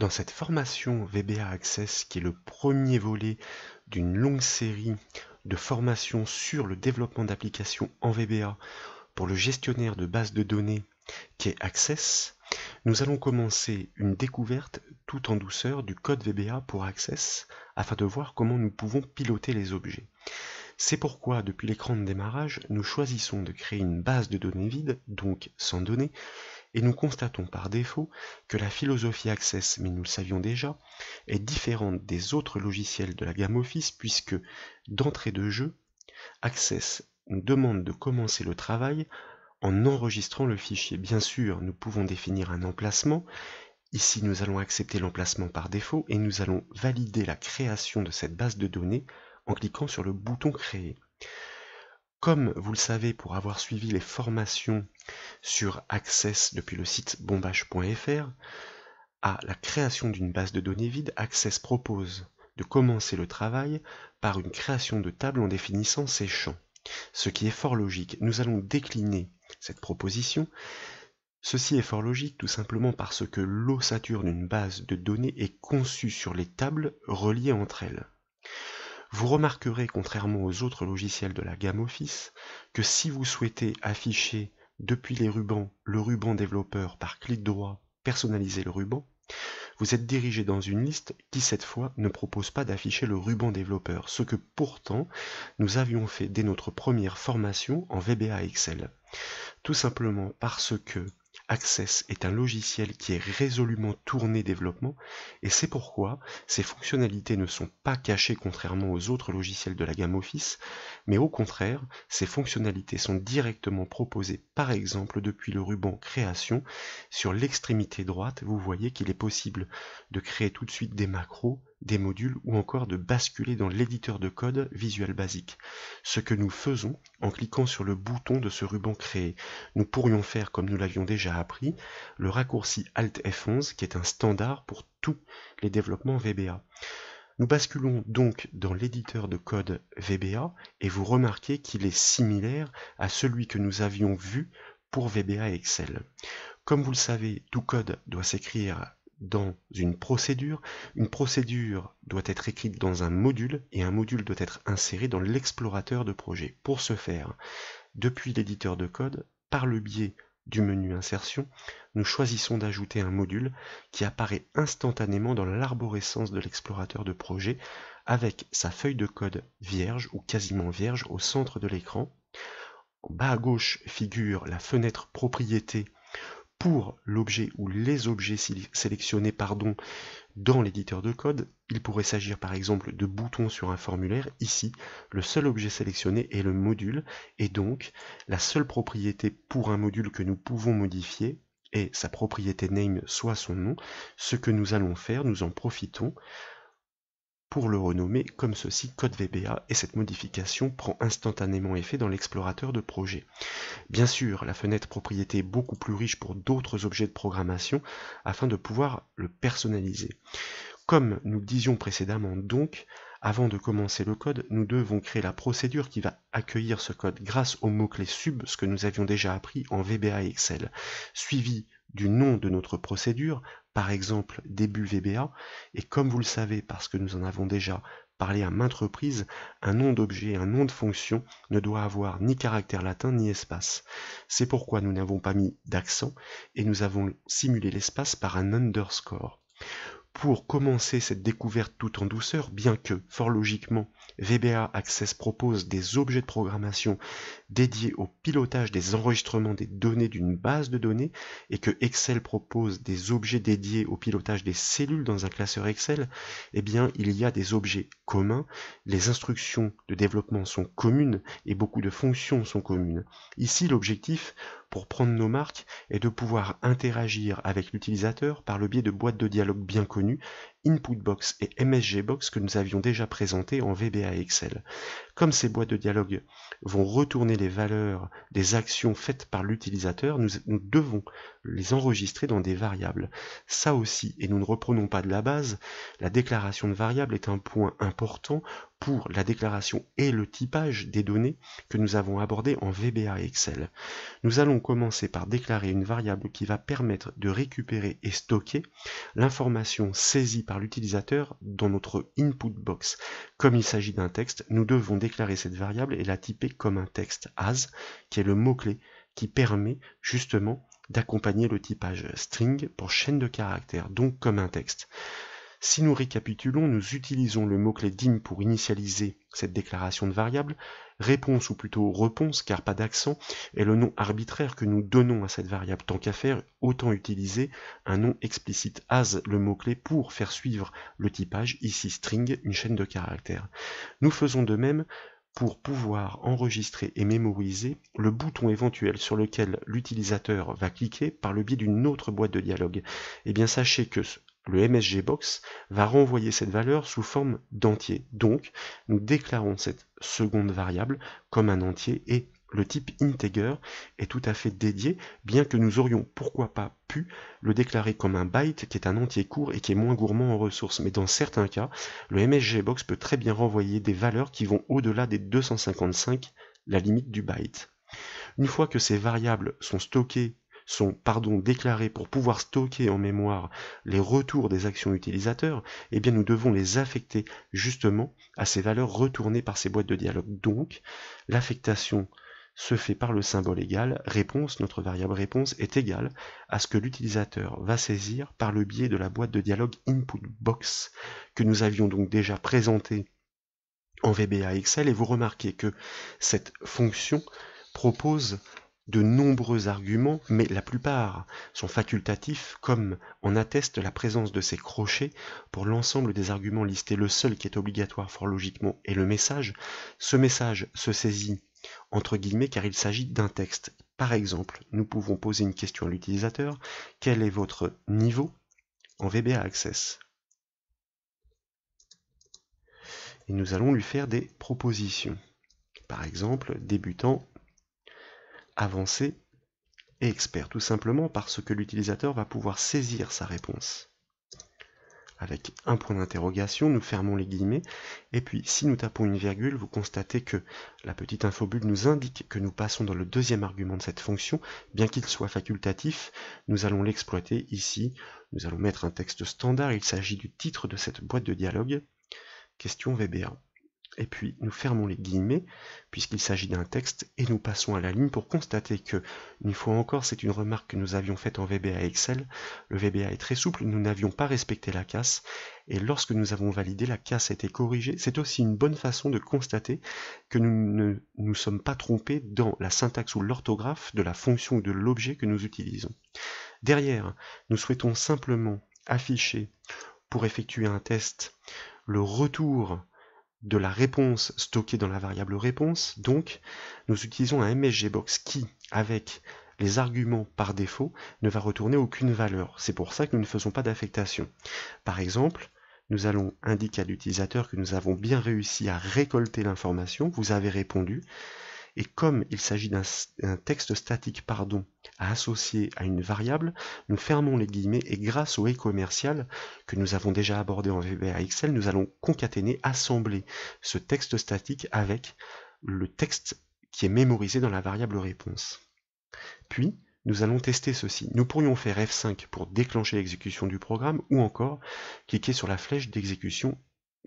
Dans cette formation VBA Access, qui est le premier volet d'une longue série de formations sur le développement d'applications en VBA pour le gestionnaire de base de données qui est Access, nous allons commencer une découverte tout en douceur du code VBA pour Access afin de voir comment nous pouvons piloter les objets. C'est pourquoi, depuis l'écran de démarrage, nous choisissons de créer une base de données vide, donc sans données, et nous constatons par défaut que la philosophie Access, mais nous le savions déjà, est différente des autres logiciels de la gamme Office puisque, d'entrée de jeu, Access demande de commencer le travail en enregistrant le fichier. Bien sûr, nous pouvons définir un emplacement. Ici, nous allons accepter l'emplacement par défaut et nous allons valider la création de cette base de données en cliquant sur le bouton Créer. Comme vous le savez pour avoir suivi les formations sur Access depuis le site bombage.fr, à la création d'une base de données vide, Access propose de commencer le travail par une création de tables en définissant ses champs. Ce qui est fort logique, nous allons décliner cette proposition. Ceci est fort logique tout simplement parce que l'ossature d'une base de données est conçue sur les tables reliées entre elles. Vous remarquerez, contrairement aux autres logiciels de la gamme Office, que si vous souhaitez afficher depuis les rubans le ruban développeur par clic droit, personnaliser le ruban, vous êtes dirigé dans une liste qui cette fois ne propose pas d'afficher le ruban développeur, ce que pourtant nous avions fait dès notre première formation en VBA Excel. Tout simplement parce que Access est un logiciel qui est résolument tourné développement et c'est pourquoi ses fonctionnalités ne sont pas cachées contrairement aux autres logiciels de la gamme Office, mais au contraire, ces fonctionnalités sont directement proposées par exemple depuis le ruban création. Sur l'extrémité droite, vous voyez qu'il est possible de créer tout de suite des macros, des modules ou encore de basculer dans l'éditeur de code Visual Basic, ce que nous faisons en cliquant sur le bouton de ce ruban créé. Nous pourrions faire, comme nous l'avions déjà appris, le raccourci Alt F11 qui est un standard pour tous les développements VBA. Nous basculons donc dans l'éditeur de code VBA et vous remarquez qu'il est similaire à celui que nous avions vu pour VBA Excel. Comme vous le savez, tout code doit s'écrire dans une procédure. Une procédure doit être écrite dans un module et un module doit être inséré dans l'explorateur de projet. Pour ce faire, depuis l'éditeur de code, par le biais du menu insertion, nous choisissons d'ajouter un module qui apparaît instantanément dans l'arborescence de l'explorateur de projet avec sa feuille de code vierge ou quasiment vierge au centre de l'écran. En bas à gauche figure la fenêtre propriété pour l'objet ou les objets sélectionnés pardon, dans l'éditeur de code. Il pourrait s'agir par exemple de boutons sur un formulaire. Ici, le seul objet sélectionné est le module et donc la seule propriété pour un module que nous pouvons modifier est sa propriété name soit son nom. Ce que nous allons faire, nous en profitons pour le renommer comme ceci code VBA et cette modification prend instantanément effet dans l'explorateur de projet. Bien sûr, la fenêtre propriété est beaucoup plus riche pour d'autres objets de programmation afin de pouvoir le personnaliser. Comme nous le disions précédemment donc, avant de commencer le code, nous devons créer la procédure qui va accueillir ce code grâce au mot-clé sub, ce que nous avions déjà appris en VBA Excel, suivi du nom de notre procédure, par exemple début VBA, et comme vous le savez parce que nous en avons déjà parlé à maintes reprises, un nom d'objet, un nom de fonction ne doit avoir ni caractère latin ni espace. C'est pourquoi nous n'avons pas mis d'accent et nous avons simulé l'espace par un underscore pour commencer cette découverte tout en douceur, bien que, fort logiquement, VBA Access propose des objets de programmation dédiés au pilotage des enregistrements des données d'une base de données et que Excel propose des objets dédiés au pilotage des cellules dans un classeur Excel, eh bien, il y a des objets communs, les instructions de développement sont communes et beaucoup de fonctions sont communes. Ici, l'objectif, pour prendre nos marques et de pouvoir interagir avec l'utilisateur par le biais de boîtes de dialogue bien connues Input box et MSG Box que nous avions déjà présenté en VBA Excel. Comme ces boîtes de dialogue vont retourner les valeurs des actions faites par l'utilisateur, nous, devons les enregistrer dans des variables. Ça aussi, et nous ne reprenons pas de la base, la déclaration de variable est un point important pour la déclaration et le typage des données que nous avons abordées en VBA Excel. Nous allons commencer par déclarer une variable qui va permettre de récupérer et stocker l'information saisie par l'utilisateur dans notre input box. Comme il s'agit d'un texte, nous devons déclarer cette variable et la typer comme un texte as, qui est le mot-clé qui permet justement d'accompagner le typage string pour chaîne de caractères, donc comme un texte. Si nous récapitulons, nous utilisons le mot-clé dim pour initialiser cette déclaration de variable, Réponse, ou plutôt réponse, car pas d'accent, est le nom arbitraire que nous donnons à cette variable. Tant qu'à faire, autant utiliser un nom explicite as le mot-clé pour faire suivre le typage, ici string, une chaîne de caractères. Nous faisons de même pour pouvoir enregistrer et mémoriser le bouton éventuel sur lequel l'utilisateur va cliquer par le biais d'une autre boîte de dialogue. Et eh bien sachez que le MSGBOX Box va renvoyer cette valeur sous forme d'entier. Donc, nous déclarons cette seconde variable comme un entier et le type integer est tout à fait dédié, bien que nous aurions pourquoi pas pu le déclarer comme un byte qui est un entier court et qui est moins gourmand en ressources. Mais dans certains cas, le MSGBOX Box peut très bien renvoyer des valeurs qui vont au-delà des 255, la limite du byte. Une fois que ces variables sont stockées sont pardon, déclarés pour pouvoir stocker en mémoire les retours des actions utilisateurs, eh bien nous devons les affecter justement à ces valeurs retournées par ces boîtes de dialogue. Donc l'affectation se fait par le symbole égal, réponse, notre variable réponse est égale à ce que l'utilisateur va saisir par le biais de la boîte de dialogue input box que nous avions donc déjà présentée en VBA Excel et vous remarquez que cette fonction propose de nombreux arguments, mais la plupart sont facultatifs, comme en atteste la présence de ces crochets pour l'ensemble des arguments listés. Le seul qui est obligatoire fort logiquement est le message. Ce message se saisit entre guillemets car il s'agit d'un texte. Par exemple, nous pouvons poser une question à l'utilisateur, quel est votre niveau en VBA Access Et nous allons lui faire des propositions. Par exemple, débutant avancé et expert, tout simplement parce que l'utilisateur va pouvoir saisir sa réponse. Avec un point d'interrogation, nous fermons les guillemets, et puis si nous tapons une virgule, vous constatez que la petite infobulle nous indique que nous passons dans le deuxième argument de cette fonction, bien qu'il soit facultatif, nous allons l'exploiter ici, nous allons mettre un texte standard, il s'agit du titre de cette boîte de dialogue, question VBA et puis nous fermons les guillemets, puisqu'il s'agit d'un texte, et nous passons à la ligne pour constater que, une fois encore, c'est une remarque que nous avions faite en VBA Excel, le VBA est très souple, nous n'avions pas respecté la casse, et lorsque nous avons validé, la casse a été corrigée. C'est aussi une bonne façon de constater que nous ne nous sommes pas trompés dans la syntaxe ou l'orthographe de la fonction ou de l'objet que nous utilisons. Derrière, nous souhaitons simplement afficher, pour effectuer un test, le retour de la réponse stockée dans la variable réponse. Donc, nous utilisons un msgbox qui, avec les arguments par défaut, ne va retourner aucune valeur. C'est pour ça que nous ne faisons pas d'affectation. Par exemple, nous allons indiquer à l'utilisateur que nous avons bien réussi à récolter l'information, vous avez répondu, et comme il s'agit d'un texte statique pardon, à associer à une variable, nous fermons les guillemets et grâce au e commercial que nous avons déjà abordé en VBA Excel, nous allons concaténer, assembler ce texte statique avec le texte qui est mémorisé dans la variable réponse. Puis, nous allons tester ceci. Nous pourrions faire F5 pour déclencher l'exécution du programme ou encore cliquer sur la flèche d'exécution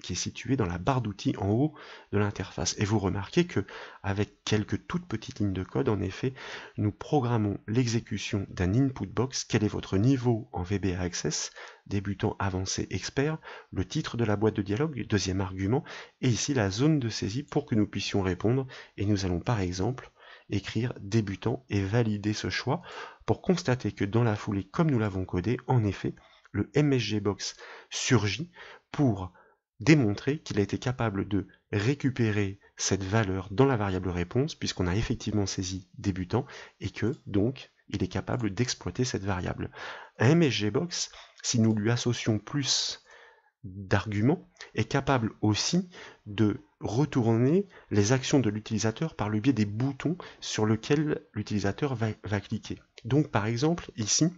qui est situé dans la barre d'outils en haut de l'interface. Et vous remarquez que avec quelques toutes petites lignes de code, en effet, nous programmons l'exécution d'un input box, quel est votre niveau en VBA Access, débutant, avancé, expert, le titre de la boîte de dialogue, deuxième argument, et ici la zone de saisie pour que nous puissions répondre. Et nous allons par exemple écrire débutant et valider ce choix pour constater que dans la foulée, comme nous l'avons codé, en effet, le MSG Box surgit pour démontrer qu'il a été capable de récupérer cette valeur dans la variable réponse, puisqu'on a effectivement saisi débutant, et que donc il est capable d'exploiter cette variable. Un MSGBox, si nous lui associons plus d'arguments, est capable aussi de retourner les actions de l'utilisateur par le biais des boutons sur lesquels l'utilisateur va, va cliquer. Donc par exemple, ici,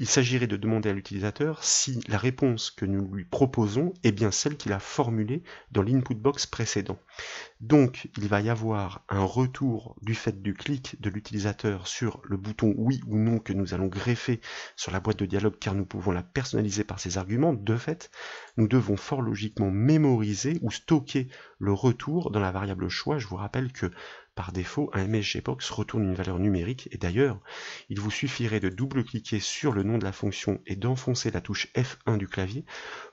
il s'agirait de demander à l'utilisateur si la réponse que nous lui proposons est bien celle qu'il a formulée dans l'input box précédent. Donc, il va y avoir un retour du fait du clic de l'utilisateur sur le bouton oui ou non que nous allons greffer sur la boîte de dialogue car nous pouvons la personnaliser par ses arguments. De fait, nous devons fort logiquement mémoriser ou stocker le retour dans la variable choix. Je vous rappelle que par défaut, un MSGBox retourne une valeur numérique et d'ailleurs, il vous suffirait de double-cliquer sur le nom de la fonction et d'enfoncer la touche F1 du clavier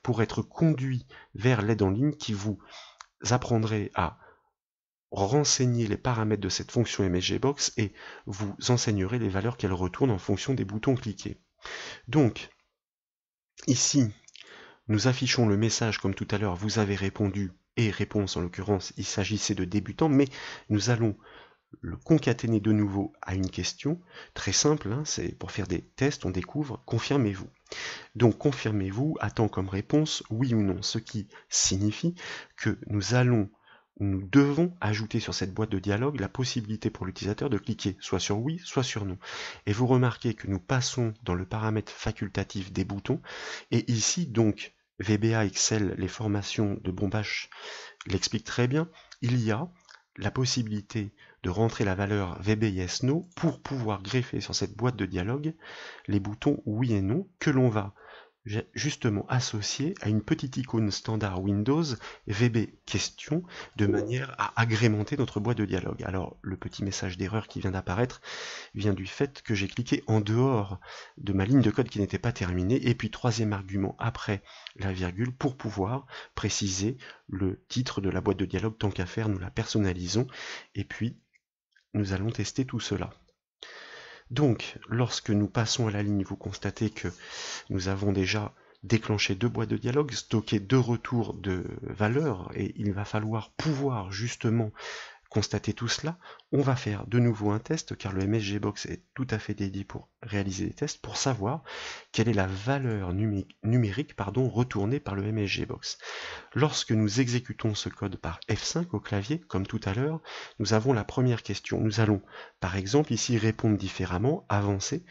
pour être conduit vers l'aide en ligne qui vous apprendrait à renseigner les paramètres de cette fonction MSGBox et vous enseignerez les valeurs qu'elle retourne en fonction des boutons cliqués. Donc, ici, nous affichons le message comme tout à l'heure, vous avez répondu et réponse, en l'occurrence, il s'agissait de débutants, mais nous allons le concaténer de nouveau à une question très simple, hein, c'est pour faire des tests, on découvre confirmez-vous. Donc confirmez-vous attend comme réponse oui ou non, ce qui signifie que nous allons nous devons ajouter sur cette boîte de dialogue la possibilité pour l'utilisateur de cliquer soit sur oui, soit sur non. Et vous remarquez que nous passons dans le paramètre facultatif des boutons et ici donc VBA Excel, les formations de Bombache l'expliquent très bien, il y a la possibilité de rentrer la valeur VBIS No pour pouvoir greffer sur cette boîte de dialogue les boutons oui et non que l'on va justement associé à une petite icône standard Windows VB question de manière à agrémenter notre boîte de dialogue. Alors le petit message d'erreur qui vient d'apparaître vient du fait que j'ai cliqué en dehors de ma ligne de code qui n'était pas terminée et puis troisième argument après la virgule pour pouvoir préciser le titre de la boîte de dialogue tant qu'à faire nous la personnalisons et puis nous allons tester tout cela. Donc, lorsque nous passons à la ligne, vous constatez que nous avons déjà déclenché deux boîtes de dialogue, stocké deux retours de valeur, et il va falloir pouvoir justement constater tout cela, on va faire de nouveau un test car le MSG Box est tout à fait dédié pour réaliser des tests pour savoir quelle est la valeur numérique, pardon, retournée par le MSG Box. Lorsque nous exécutons ce code par F5 au clavier, comme tout à l'heure, nous avons la première question. Nous allons par exemple ici répondre différemment, avancer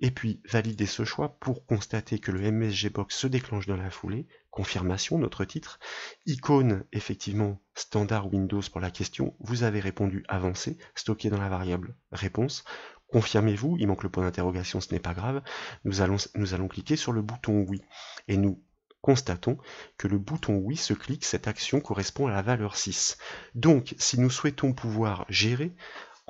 et puis valider ce choix pour constater que le MSG Box se déclenche dans la foulée, confirmation, notre titre, icône effectivement standard Windows pour la question, vous avez répondu avancé, stocké dans la variable réponse, confirmez-vous, il manque le point d'interrogation, ce n'est pas grave, nous allons, nous allons cliquer sur le bouton oui, et nous constatons que le bouton oui se clique, cette action correspond à la valeur 6. Donc, si nous souhaitons pouvoir gérer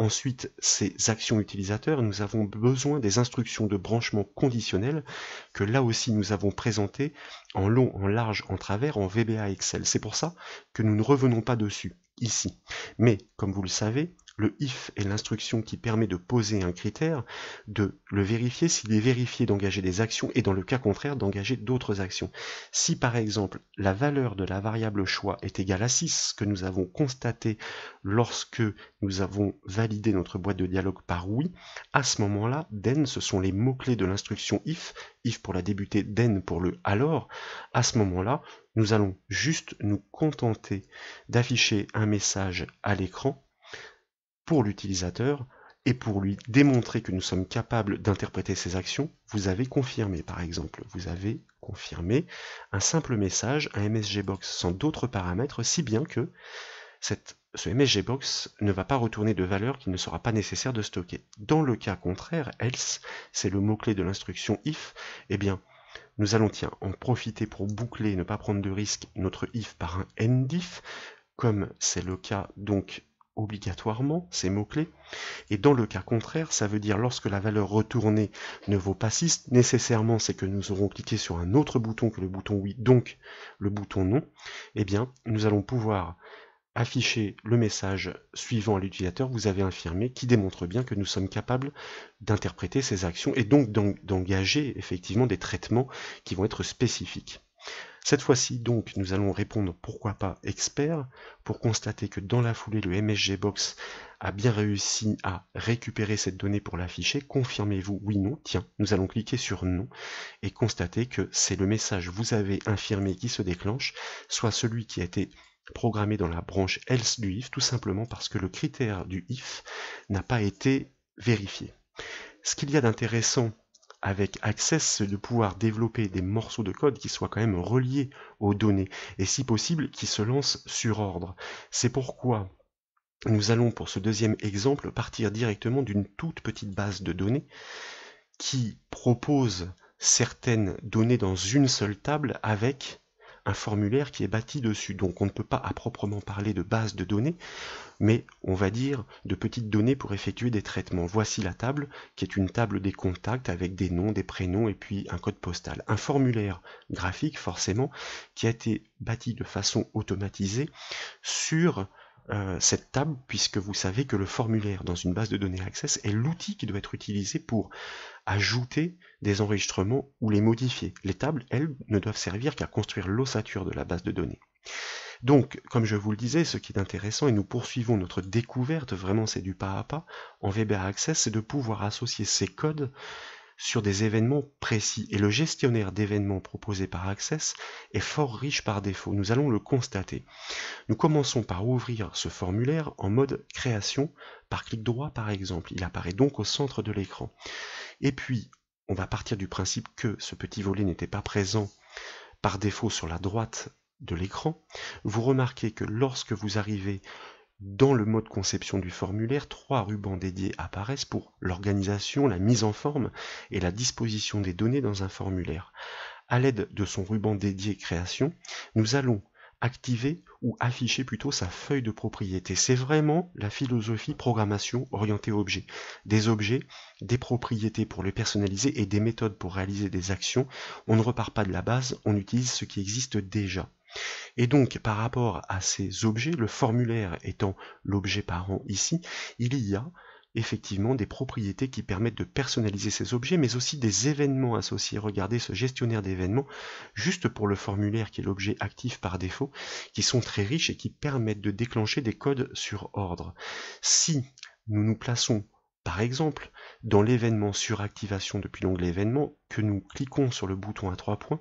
Ensuite, ces actions utilisateurs, nous avons besoin des instructions de branchement conditionnel que là aussi nous avons présentées en long, en large, en travers, en VBA Excel. C'est pour ça que nous ne revenons pas dessus ici. Mais, comme vous le savez, le if est l'instruction qui permet de poser un critère, de le vérifier, s'il est vérifié d'engager des actions et dans le cas contraire d'engager d'autres actions. Si par exemple la valeur de la variable choix est égale à 6, ce que nous avons constaté lorsque nous avons validé notre boîte de dialogue par oui, à ce moment-là, DEN, ce sont les mots-clés de l'instruction if, if pour la débutée, DEN pour le alors, à ce moment-là, nous allons juste nous contenter d'afficher un message à l'écran pour l'utilisateur et pour lui démontrer que nous sommes capables d'interpréter ses actions, vous avez confirmé par exemple, vous avez confirmé un simple message, un MSG box sans d'autres paramètres, si bien que ce MSG box ne va pas retourner de valeur qui ne sera pas nécessaire de stocker. Dans le cas contraire, else, c'est le mot-clé de l'instruction if, eh bien, nous allons tiens, en profiter pour boucler ne pas prendre de risque notre if par un endif, comme c'est le cas donc obligatoirement ces mots-clés. Et dans le cas contraire, ça veut dire lorsque la valeur retournée ne vaut pas 6, nécessairement c'est que nous aurons cliqué sur un autre bouton que le bouton oui, donc le bouton non. et eh bien, nous allons pouvoir afficher le message suivant à l'utilisateur, vous avez infirmé, qui démontre bien que nous sommes capables d'interpréter ces actions et donc d'engager effectivement des traitements qui vont être spécifiques. Cette fois-ci, donc, nous allons répondre pourquoi pas expert pour constater que dans la foulée, le MSG Box a bien réussi à récupérer cette donnée pour l'afficher. Confirmez-vous oui, non. Tiens, nous allons cliquer sur non et constater que c'est le message vous avez infirmé qui se déclenche, soit celui qui a été programmé dans la branche else du if, tout simplement parce que le critère du if n'a pas été vérifié. Ce qu'il y a d'intéressant avec Access de pouvoir développer des morceaux de code qui soient quand même reliés aux données et si possible qui se lancent sur ordre. C'est pourquoi nous allons pour ce deuxième exemple partir directement d'une toute petite base de données qui propose certaines données dans une seule table avec un formulaire qui est bâti dessus. Donc on ne peut pas à proprement parler de base de données, mais on va dire de petites données pour effectuer des traitements. Voici la table, qui est une table des contacts avec des noms, des prénoms et puis un code postal. Un formulaire graphique, forcément, qui a été bâti de façon automatisée sur euh, cette table, puisque vous savez que le formulaire dans une base de données Access est l'outil qui doit être utilisé pour ajouter des enregistrements ou les modifier. Les tables, elles, ne doivent servir qu'à construire l'ossature de la base de données. Donc, comme je vous le disais, ce qui est intéressant, et nous poursuivons notre découverte, vraiment c'est du pas à pas, en VBA Access, c'est de pouvoir associer ces codes sur des événements précis. Et le gestionnaire d'événements proposé par Access est fort riche par défaut. Nous allons le constater. Nous commençons par ouvrir ce formulaire en mode création par clic droit par exemple. Il apparaît donc au centre de l'écran. Et puis, on va partir du principe que ce petit volet n'était pas présent par défaut sur la droite de l'écran. Vous remarquez que lorsque vous arrivez dans le mode conception du formulaire, trois rubans dédiés apparaissent pour l'organisation, la mise en forme et la disposition des données dans un formulaire. À l'aide de son ruban dédié création, nous allons activer ou afficher plutôt sa feuille de propriété. C'est vraiment la philosophie programmation orientée objet. Des objets, des propriétés pour les personnaliser et des méthodes pour réaliser des actions. On ne repart pas de la base, on utilise ce qui existe déjà. Et donc, par rapport à ces objets, le formulaire étant l'objet parent ici, il y a effectivement des propriétés qui permettent de personnaliser ces objets, mais aussi des événements associés. Regardez ce gestionnaire d'événements, juste pour le formulaire qui est l'objet actif par défaut, qui sont très riches et qui permettent de déclencher des codes sur ordre. Si nous nous plaçons par exemple, dans l'événement suractivation depuis l'onglet événement, que nous cliquons sur le bouton à trois points,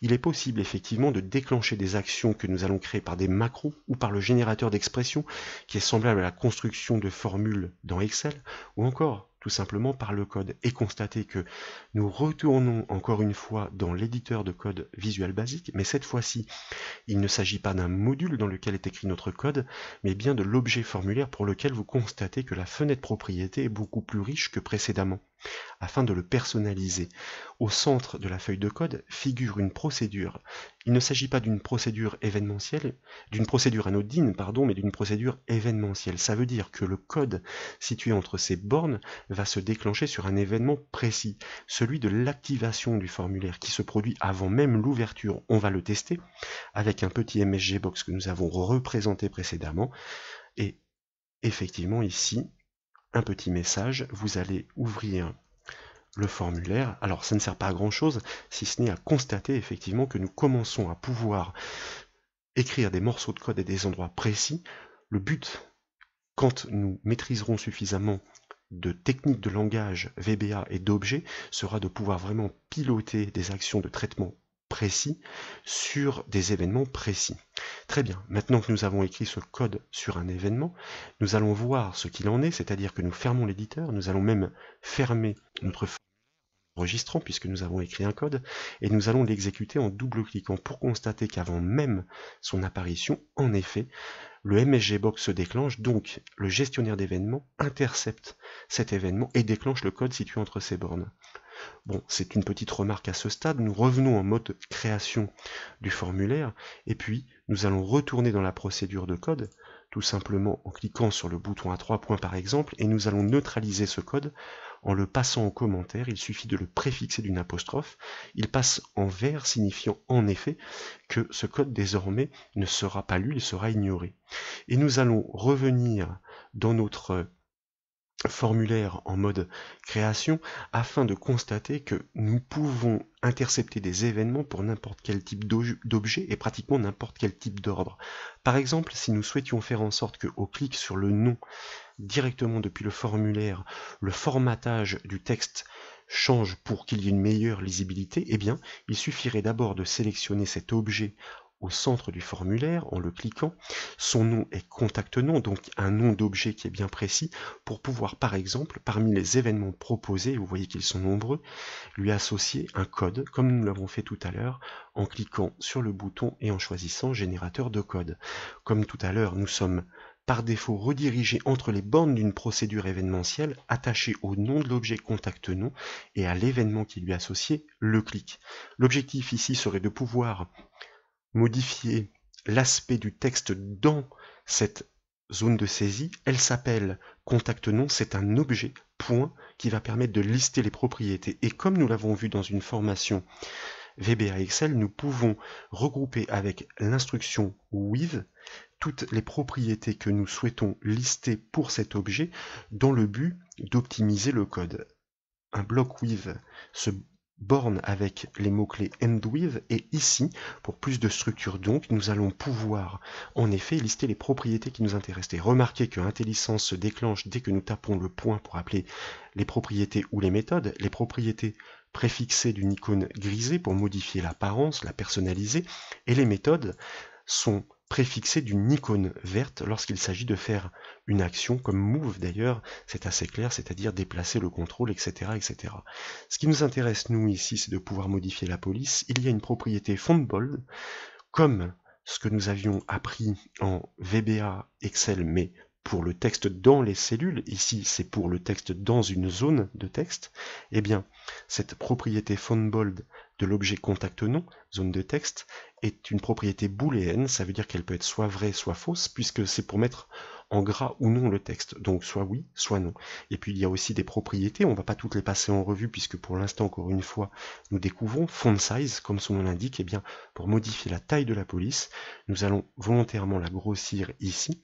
il est possible effectivement de déclencher des actions que nous allons créer par des macros ou par le générateur d'expression qui est semblable à la construction de formules dans Excel ou encore tout simplement par le code et constater que nous retournons encore une fois dans l'éditeur de code Visual Basic, mais cette fois-ci, il ne s'agit pas d'un module dans lequel est écrit notre code, mais bien de l'objet formulaire pour lequel vous constatez que la fenêtre propriété est beaucoup plus riche que précédemment. Afin de le personnaliser, au centre de la feuille de code figure une procédure. Il ne s'agit pas d'une procédure événementielle, d'une procédure anodine, pardon, mais d'une procédure événementielle. Ça veut dire que le code situé entre ces bornes va se déclencher sur un événement précis, celui de l'activation du formulaire qui se produit avant même l'ouverture. On va le tester avec un petit MSG box que nous avons représenté précédemment. Et effectivement, ici, un petit message, vous allez ouvrir le formulaire. Alors ça ne sert pas à grand chose, si ce n'est à constater effectivement que nous commençons à pouvoir écrire des morceaux de code et des endroits précis. Le but, quand nous maîtriserons suffisamment de techniques de langage VBA et d'objets, sera de pouvoir vraiment piloter des actions de traitement précis sur des événements précis. Très bien, maintenant que nous avons écrit ce code sur un événement, nous allons voir ce qu'il en est, c'est-à-dire que nous fermons l'éditeur, nous allons même fermer notre enregistrant, puisque nous avons écrit un code et nous allons l'exécuter en double-cliquant pour constater qu'avant même son apparition, en effet, le MSG Box se déclenche, donc le gestionnaire d'événements intercepte cet événement et déclenche le code situé entre ses bornes. Bon, c'est une petite remarque à ce stade. Nous revenons en mode création du formulaire et puis nous allons retourner dans la procédure de code tout simplement en cliquant sur le bouton à trois points par exemple et nous allons neutraliser ce code en le passant en commentaire. Il suffit de le préfixer d'une apostrophe. Il passe en vert signifiant en effet que ce code désormais ne sera pas lu, il sera ignoré. Et nous allons revenir dans notre formulaire en mode création afin de constater que nous pouvons intercepter des événements pour n'importe quel type d'objet et pratiquement n'importe quel type d'ordre. Par exemple, si nous souhaitions faire en sorte que au clic sur le nom directement depuis le formulaire, le formatage du texte change pour qu'il y ait une meilleure lisibilité, eh bien, il suffirait d'abord de sélectionner cet objet au centre du formulaire en le cliquant. Son nom est contact nom, donc un nom d'objet qui est bien précis, pour pouvoir par exemple, parmi les événements proposés, vous voyez qu'ils sont nombreux, lui associer un code, comme nous l'avons fait tout à l'heure, en cliquant sur le bouton et en choisissant générateur de code. Comme tout à l'heure, nous sommes par défaut redirigés entre les bornes d'une procédure événementielle attachée au nom de l'objet contact nom et à l'événement qui lui est associé, le clic. L'objectif ici serait de pouvoir modifier l'aspect du texte dans cette zone de saisie, elle s'appelle contact nom, c'est un objet point qui va permettre de lister les propriétés. Et comme nous l'avons vu dans une formation VBA Excel, nous pouvons regrouper avec l'instruction with toutes les propriétés que nous souhaitons lister pour cet objet dans le but d'optimiser le code. Un bloc with, se borne avec les mots-clés endwith et ici, pour plus de structure donc, nous allons pouvoir en effet lister les propriétés qui nous intéressent. Et remarquez que IntelliSense se déclenche dès que nous tapons le point pour appeler les propriétés ou les méthodes. Les propriétés préfixées d'une icône grisée pour modifier l'apparence, la personnaliser, et les méthodes sont préfixé d'une icône verte lorsqu'il s'agit de faire une action, comme move d'ailleurs, c'est assez clair, c'est-à-dire déplacer le contrôle, etc., etc. Ce qui nous intéresse, nous, ici, c'est de pouvoir modifier la police. Il y a une propriété font-bold, comme ce que nous avions appris en VBA Excel, mais pour le texte dans les cellules, ici c'est pour le texte dans une zone de texte, eh bien cette propriété font-bold, de l'objet contact nom, zone de texte, est une propriété booléenne. Ça veut dire qu'elle peut être soit vraie, soit fausse, puisque c'est pour mettre en gras ou non le texte. Donc soit oui, soit non. Et puis il y a aussi des propriétés, on va pas toutes les passer en revue puisque pour l'instant encore une fois nous découvrons font size comme son nom l'indique, et eh bien pour modifier la taille de la police, nous allons volontairement la grossir ici.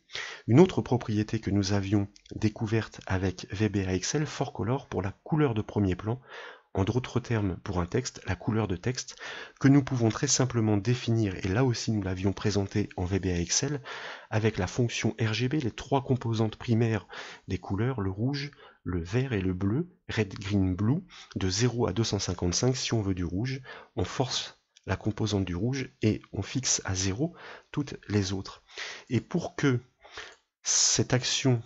Une autre propriété que nous avions découverte avec VBA Excel, fort color pour la couleur de premier plan, en d'autres termes, pour un texte, la couleur de texte, que nous pouvons très simplement définir, et là aussi nous l'avions présenté en VBA Excel, avec la fonction RGB, les trois composantes primaires des couleurs, le rouge, le vert et le bleu, red, green, blue, de 0 à 255 si on veut du rouge, on force la composante du rouge et on fixe à 0 toutes les autres. Et pour que cette action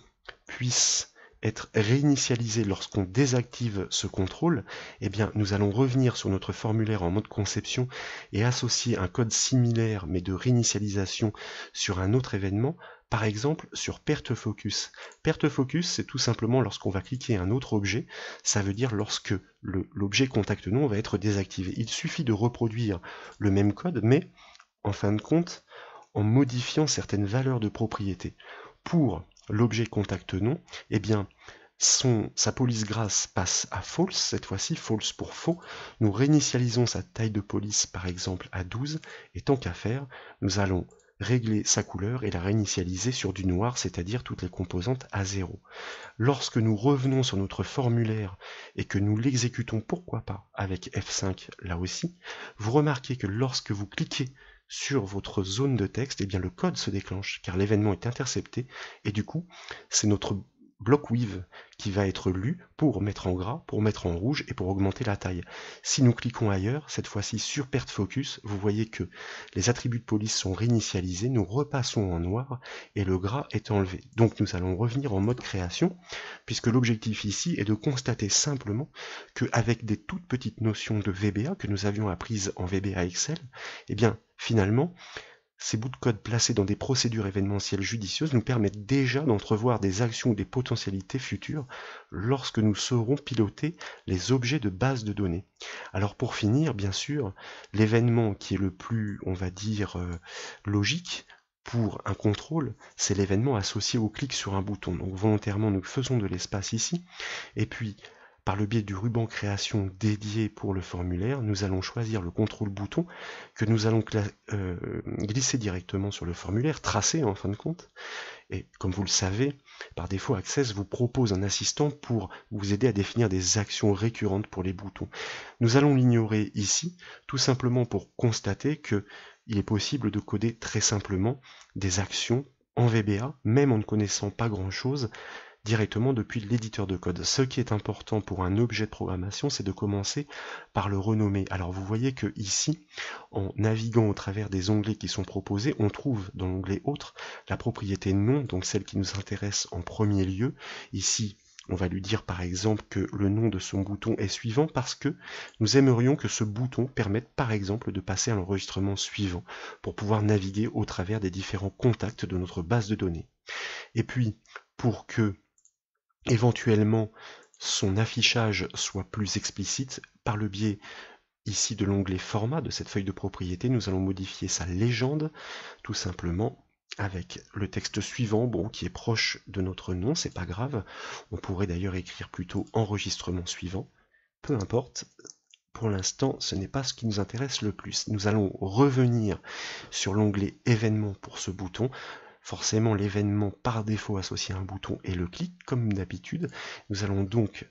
puisse être réinitialisé lorsqu'on désactive ce contrôle, eh bien, nous allons revenir sur notre formulaire en mode conception et associer un code similaire mais de réinitialisation sur un autre événement, par exemple sur perte focus. Perte focus, c'est tout simplement lorsqu'on va cliquer un autre objet, ça veut dire lorsque l'objet contact on va être désactivé. Il suffit de reproduire le même code, mais en fin de compte, en modifiant certaines valeurs de propriété. Pour l'objet contact non, eh bien, sa police grasse passe à false, cette fois-ci false pour faux. Nous réinitialisons sa taille de police par exemple à 12 et tant qu'à faire, nous allons régler sa couleur et la réinitialiser sur du noir, c'est-à-dire toutes les composantes à 0. Lorsque nous revenons sur notre formulaire et que nous l'exécutons pourquoi pas avec F5 là aussi, vous remarquez que lorsque vous cliquez sur votre zone de texte, et eh bien le code se déclenche car l'événement est intercepté et du coup, c'est notre bloc Weave qui va être lu pour mettre en gras, pour mettre en rouge et pour augmenter la taille. Si nous cliquons ailleurs, cette fois-ci sur Perte Focus, vous voyez que les attributs de police sont réinitialisés, nous repassons en noir et le gras est enlevé. Donc nous allons revenir en mode création, puisque l'objectif ici est de constater simplement qu'avec des toutes petites notions de VBA que nous avions apprises en VBA Excel, eh bien finalement, ces bouts de code placés dans des procédures événementielles judicieuses nous permettent déjà d'entrevoir des actions ou des potentialités futures lorsque nous saurons piloter les objets de base de données. Alors pour finir, bien sûr, l'événement qui est le plus, on va dire, euh, logique, pour un contrôle, c'est l'événement associé au clic sur un bouton. Donc volontairement, nous faisons de l'espace ici. Et puis, par le biais du ruban création dédié pour le formulaire, nous allons choisir le contrôle bouton que nous allons euh, glisser directement sur le formulaire, tracer en fin de compte. Et comme vous le savez, par défaut, Access vous propose un assistant pour vous aider à définir des actions récurrentes pour les boutons. Nous allons l'ignorer ici, tout simplement pour constater que il est possible de coder très simplement des actions en VBA, même en ne connaissant pas grand-chose, directement depuis l'éditeur de code. Ce qui est important pour un objet de programmation, c'est de commencer par le renommer. Alors vous voyez que ici, en naviguant au travers des onglets qui sont proposés, on trouve dans l'onglet Autre la propriété nom, donc celle qui nous intéresse en premier lieu. Ici, on va lui dire par exemple que le nom de son bouton est suivant parce que nous aimerions que ce bouton permette par exemple de passer à l'enregistrement suivant pour pouvoir naviguer au travers des différents contacts de notre base de données. Et puis, pour que éventuellement son affichage soit plus explicite par le biais ici de l'onglet format de cette feuille de propriété nous allons modifier sa légende tout simplement avec le texte suivant bon qui est proche de notre nom c'est pas grave on pourrait d'ailleurs écrire plutôt enregistrement suivant peu importe pour l'instant, ce n'est pas ce qui nous intéresse le plus. Nous allons revenir sur l'onglet événements pour ce bouton. Forcément, l'événement par défaut associé à un bouton est le clic, comme d'habitude. Nous allons donc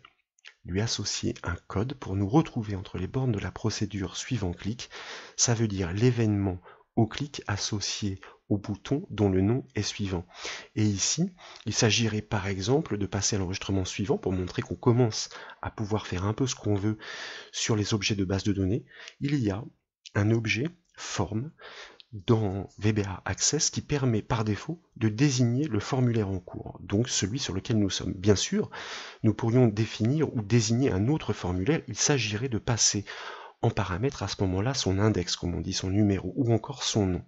lui associer un code pour nous retrouver entre les bornes de la procédure suivant clic. Ça veut dire l'événement au clic associé au bouton dont le nom est suivant. Et ici, il s'agirait par exemple de passer à l'enregistrement suivant pour montrer qu'on commence à pouvoir faire un peu ce qu'on veut sur les objets de base de données. Il y a un objet forme dans VBA Access qui permet par défaut de désigner le formulaire en cours, donc celui sur lequel nous sommes. Bien sûr, nous pourrions définir ou désigner un autre formulaire, il s'agirait de passer en paramètre à ce moment-là son index, comme on dit, son numéro, ou encore son nom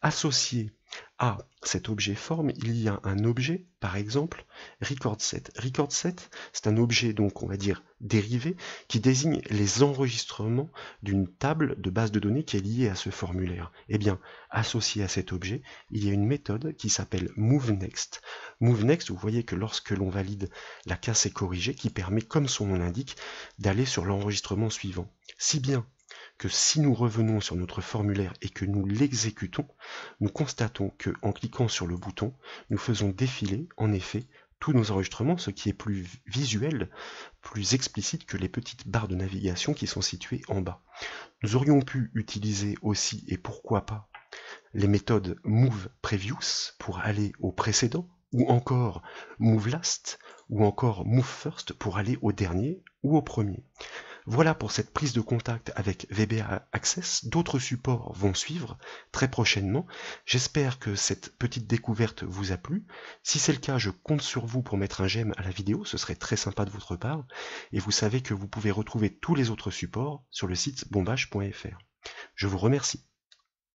associé à cet objet forme, il y a un objet, par exemple, record set. Record set, c'est un objet, donc, on va dire, dérivé, qui désigne les enregistrements d'une table de base de données qui est liée à ce formulaire. Eh bien, associé à cet objet, il y a une méthode qui s'appelle moveNext. MoveNext, vous voyez que lorsque l'on valide, la case est corrigée, qui permet, comme son nom l'indique, d'aller sur l'enregistrement suivant. Si bien que si nous revenons sur notre formulaire et que nous l'exécutons, nous constatons que en cliquant sur le bouton, nous faisons défiler en effet tous nos enregistrements, ce qui est plus visuel, plus explicite que les petites barres de navigation qui sont situées en bas. Nous aurions pu utiliser aussi, et pourquoi pas, les méthodes move previous pour aller au précédent, ou encore move last, ou encore move first pour aller au dernier ou au premier. Voilà pour cette prise de contact avec VBA Access. D'autres supports vont suivre très prochainement. J'espère que cette petite découverte vous a plu. Si c'est le cas, je compte sur vous pour mettre un j'aime à la vidéo. Ce serait très sympa de votre part. Et vous savez que vous pouvez retrouver tous les autres supports sur le site bombage.fr. Je vous remercie.